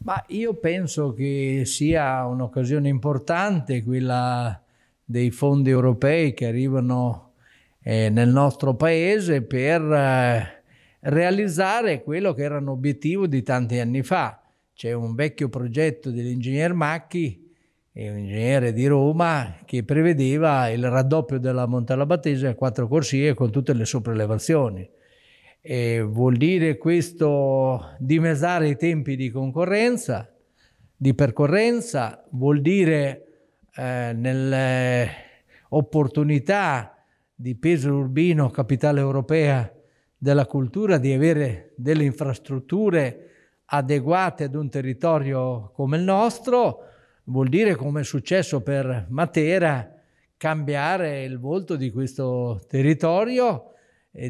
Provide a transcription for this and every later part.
Ma io penso che sia un'occasione importante quella dei fondi europei che arrivano eh, nel nostro paese per eh, realizzare quello che era un obiettivo di tanti anni fa. C'è un vecchio progetto dell'ingegner Macchi, un ingegnere di Roma, che prevedeva il raddoppio della Battese a quattro corsie con tutte le sopraelevazioni. Eh, vuol dire questo dimesare i tempi di concorrenza, di percorrenza, vuol dire eh, nelle eh, opportunità di peso urbino, capitale europea della cultura, di avere delle infrastrutture adeguate ad un territorio come il nostro, vuol dire, come è successo per Matera, cambiare il volto di questo territorio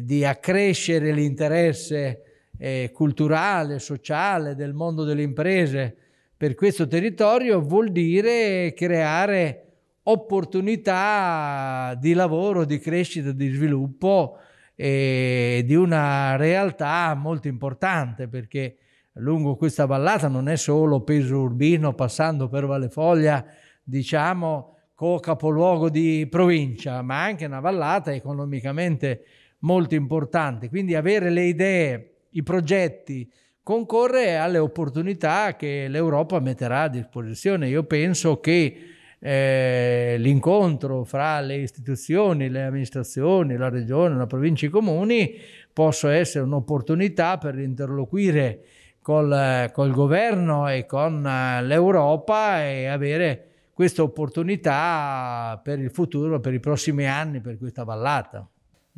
di accrescere l'interesse eh, culturale, sociale del mondo delle imprese per questo territorio vuol dire creare opportunità di lavoro, di crescita, di sviluppo e di una realtà molto importante perché lungo questa vallata non è solo peso urbino passando per Vallefoglia, diciamo, co capoluogo di provincia, ma anche una vallata economicamente molto importante. Quindi avere le idee, i progetti, concorre alle opportunità che l'Europa metterà a disposizione. Io penso che eh, l'incontro fra le istituzioni, le amministrazioni, la regione, la provincia, e i comuni possa essere un'opportunità per interloquire col, col governo e con eh, l'Europa e avere questa opportunità per il futuro, per i prossimi anni, per questa vallata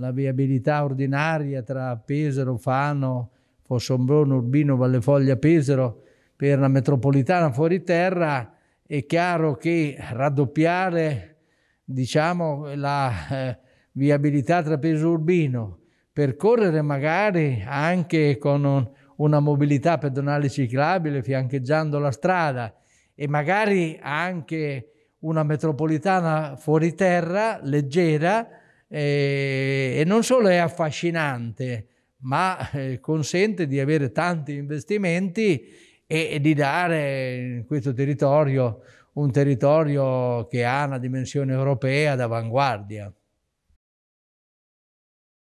la viabilità ordinaria tra Pesaro, Fano, Fossombrone, Urbino, Vallefoglia, Pesaro per la metropolitana fuori terra, è chiaro che raddoppiare diciamo, la eh, viabilità tra Pesaro Urbino, percorrere magari anche con un, una mobilità pedonale ciclabile fiancheggiando la strada e magari anche una metropolitana fuori terra leggera eh, e non solo è affascinante, ma eh, consente di avere tanti investimenti e di dare in questo territorio un territorio che ha una dimensione europea d'avanguardia.